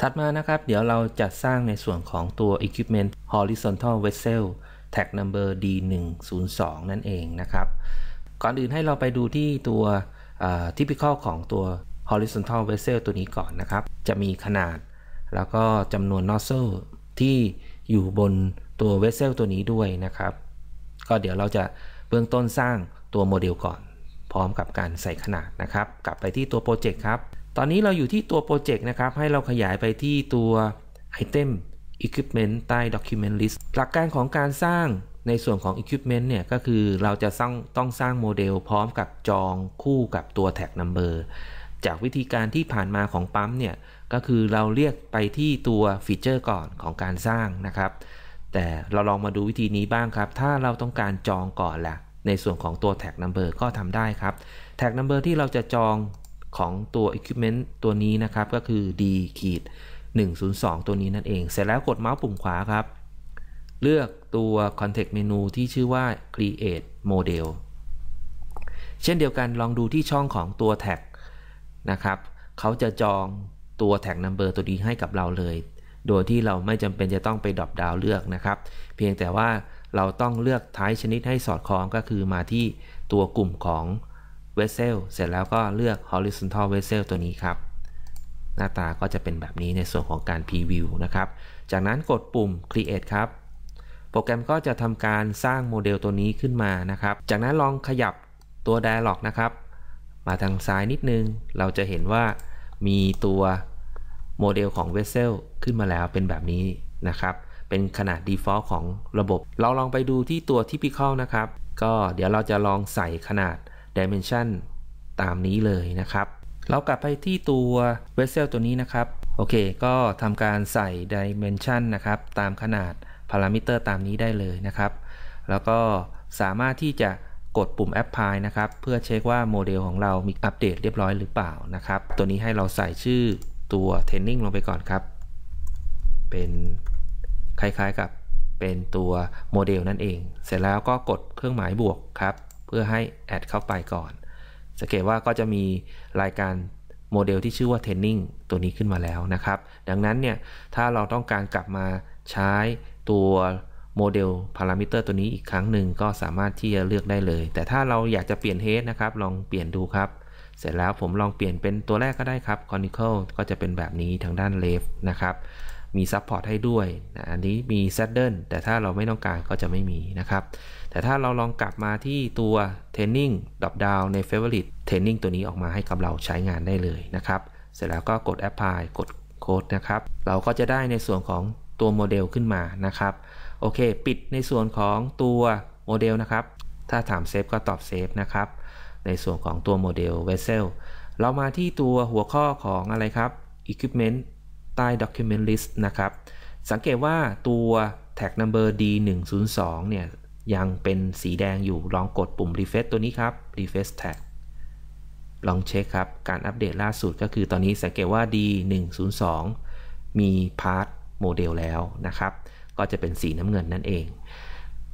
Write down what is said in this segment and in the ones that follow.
ถัดมานะครับ เดี๋ยวเราจะสร้างในส่วนของตัว equipment horizontal vessel tag number D102 นั่นเองนะครับ ก่อนอื่นให้เราไปดูที่ตัวทเคราะห์ของตัว horizontal vessel ตัวนี้ก่อนนะครับ จะมีขนาดแล้วก็จำนวน nozzle ที่อยู่บนตัว vessel ตัวนี้ด้วยนะครับ ก็เดี๋ยวเราจะเบื้องต้นสร้างตัวโมเดลก่อนพร้อมกับการใส่ขนาดนะครับ กลับไปที่ตัวโปรเจกต์ครับตอนนี้เราอยู่ที่ตัวโปรเจกต์นะครับให้เราขยายไปที่ตัว Item Equipment ใต้ Document List หลักการของการสร้างในส่วนของ Equipment เนี่ยก็คือเราจะสร้างต้องสร้างโมเดล พร้อมกับจองคู่กับตัว Tag Number จากวิธีการที่ผ่านมาของปั๊มเนี่ยก็คือเราเรียกไปที่ตัวฟีเจอร์ก่อนของการสร้างนะครับ แต่เราลองมาดูวิธีนี้บ้างครับ ถ้าเราต้องการจองก่อนละละในส่วนของตัว Tag Number ก็ทำได้ครับ Tag Number ที่เราจะจองของตัว Equipment ตัวนี้นะครับก็คือ D ขีด102ตัวนี้นั่นเอง เสร็จแล้วกดเมาส์ปุ่มขวาครับ เลือกตัว Context Menu ที่ชื่อว่า Create Model เช่นเดียวกันลองดูที่ช่องของตัวแท็กนะครับเขาจะจองตัวแท็ก Number ตัวนี้ให้กับเราเลย โดยที่เราไม่จำเป็นจะต้องไปดรอปดาวเลือกนะครับ เพียงแต่ว่าเราต้องเลือกท้ายชนิดให้สอดคล้องก็คือมาที่ตัวกลุ่มของ Vessel เสร็จแล้วก็เลือก Horizontal Vessel ตัวนี้ครับ หน้าตาก็จะเป็นแบบนี้ในส่วนของการ Preview นะครับ จากนั้นกดปุ่ม Create ครับ โปรแกรมก็จะทำการสร้างโมเดลตัวนี้ขึ้นมานะครับ จากนั้นลองขยับตัว Dialog นะครับ มาทางซ้ายนิดนึง เราจะเห็นว่ามีตัวโมเดลของ Vessel ขึ้นมาแล้วเป็นแบบนี้นะครับ เป็นขนาด Default ของระบบ เราลองไปดูที่ตัว Typical นะครับ ก็เดี๋ยวเราจะลองใส่ขนาด Dimension ตามนี้เลยนะครับ เรากลับไปที่ตัว Vessel ตัวนี้นะครับ โอเค ก็ทำการใส่ Dimension นะครับ ตามขนาดพารามิเตอร์ตามนี้ได้เลยนะครับ แล้วก็สามารถที่จะกดปุ่ม Apply นะครับ เพื่อเช็คว่าโมเดลของเรามีอัปเดต เรียบร้อยหรือเปล่านะครับ ตัวนี้ให้เราใส่ชื่อตัว Training ลงไปก่อนครับ เป็นคล้ายๆกับเป็นตัวโมเดลนั่นเอง เสร็จแล้วก็กดเครื่องหมายบวกครับเพื่อให้แอดเข้าไปก่อน สังเกตว่าก็จะมีรายการโมเดลที่ชื่อว่าเท a นนิ n งตัวนี้ขึ้นมาแล้วนะครับ ดังนั้นเนี่ย ถ้าเราต้องการกลับมาใช้ตัวโมเดลพารามิเตอร์ตัวนี้อีกครั้งหนึ่ง ก็สามารถที่จะเลือกได้เลย แต่ถ้าเราอยากจะเปลี่ยนเฮดนะครับ ลองเปลี่ยนดูครับ เสร็จแล้วผมลองเปลี่ยนเป็นตัวแรกก็ได้ครับ conical ก็จะเป็นแบบนี้ทางด้าน left นะครับมีซับพอร์ตให้ด้วยนะอันนี้มีแซดเดิล แต่ถ้าเราไม่ต้องการก็จะไม่มีนะครับ แต่ถ้าเราลองกลับมาที่ตัวเทนนิ่งดับดาวใน Favorite เทนนิงตัวนี้ออกมาให้กับเราใช้งานได้เลยนะครับ เสร็จแล้วก็กด Apply กดโค้ดนะครับ เราก็จะได้ในส่วนของตัวโมเดลขึ้นมานะครับ โอเคปิดในส่วนของตัวโมเดลนะครับ ถ้าถามเซฟก็ตอบเซฟนะครับ ในส่วนของตัวโมเดล Vessel เรามาที่ตัวหัวข้อของอะไรครับ Equipment ใต้ Document List นะครับ สังเกตว่าตัว Tag Number D102 เนี่ย ยังเป็นสีแดงอยู่ ลองกดปุ่ม Refresh ตัวนี้ครับ Refresh Tag ลองเช็คครับ การอัปเดตล่าสุดก็คือตอนนี้ สังเกตว่า D102 มี Part model แล้วนะครับ ก็จะเป็นสีน้ำเงินนั่นเอง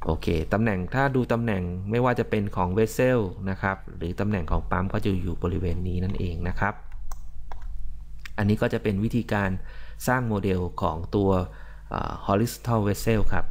โอเคตำแหน่ง ถ้าดูตำแหน่งไม่ว่าจะเป็นของเวสเซลนะครับ หรือตำแหน่งของปั๊ม ก็จะอยู่บริเวณนี้นั่นเองนะครับอันนี้ก็จะเป็นวิธีการสร้างโมเดลของตัว horizontal vessel ครับ